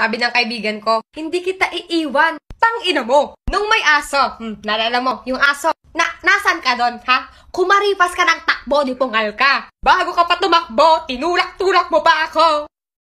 Sabi ng kaibigan ko, hindi kita iiwan. Tang ina mo! Nung may aso, hmm, nalala mo, yung aso, na, nasan ka doon, ha? Kumaripas ka ng takbo, ni pungal ka. Bago ka pa tumakbo, tinulak-tulak mo pa ako.